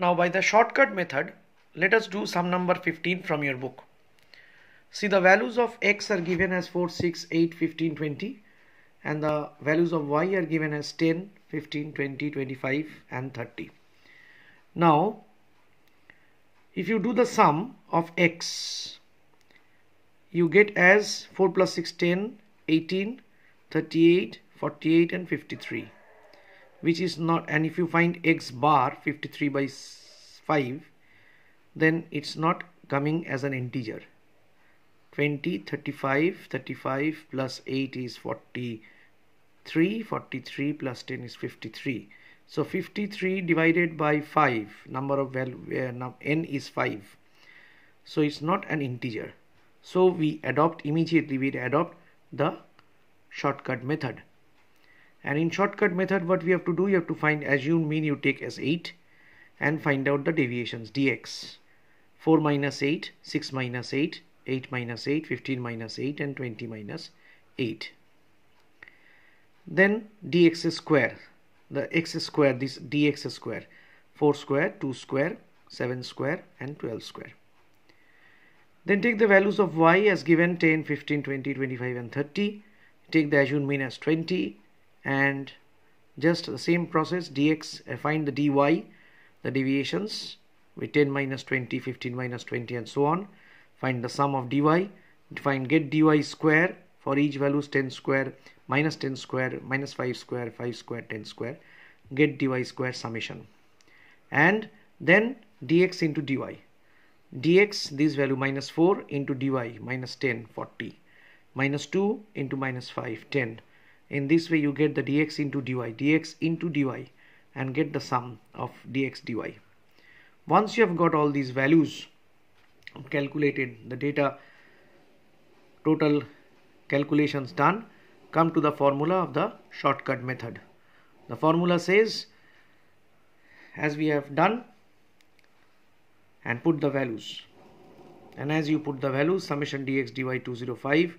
Now by the shortcut method, let us do sum number 15 from your book. See the values of x are given as 4, 6, 8, 15, 20 and the values of y are given as 10, 15, 20, 25 and 30. Now if you do the sum of x you get as 4 plus 6, 10, 18, 38, 48 and 53 which is not and if you find x bar 53 by 5 then it's not coming as an integer 20 35 35 plus 8 is 43 43 plus 10 is 53 so 53 divided by 5 number of value uh, n is 5 so it's not an integer so we adopt immediately we adopt the shortcut method and in shortcut method what we have to do you have to find assume mean you take as 8 and find out the deviations dx 4 minus 8 6 minus 8 8 minus 8 15 minus 8 and 20 minus 8 then dx square the x square this dx square 4 square 2 square 7 square and 12 square then take the values of y as given 10 15 20 25 and 30 take the assumed mean as 20 and just the same process dx uh, find the dy the deviations with 10 minus 20 15 minus 20 and so on find the sum of dy find get dy square for each values 10 square minus 10 square minus 5 square 5 square 10 square get dy square summation and then dx into dy dx this value minus 4 into dy minus 10 40 minus 2 into minus 5 10 in this way you get the dx into dy dx into dy and get the sum of dx dy once you have got all these values calculated the data total calculations done come to the formula of the shortcut method the formula says as we have done and put the values and as you put the values summation dx dy 205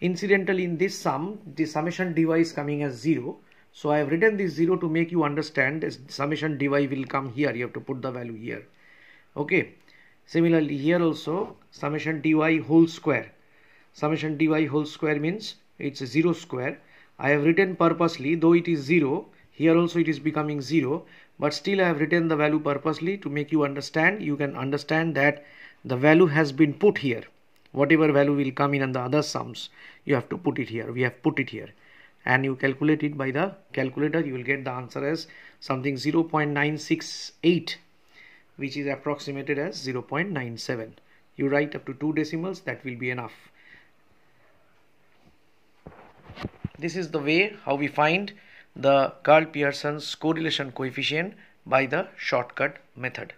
Incidentally, in this sum, the summation dy is coming as 0. So I have written this 0 to make you understand summation dy will come here. You have to put the value here. Okay. Similarly, here also summation dy whole square. Summation dy whole square means it's 0 square. I have written purposely, though it is 0, here also it is becoming 0, but still I have written the value purposely to make you understand. You can understand that the value has been put here whatever value will come in on the other sums you have to put it here we have put it here and you calculate it by the calculator you will get the answer as something 0.968 which is approximated as 0.97 you write up to two decimals that will be enough this is the way how we find the Carl Pearson's correlation coefficient by the shortcut method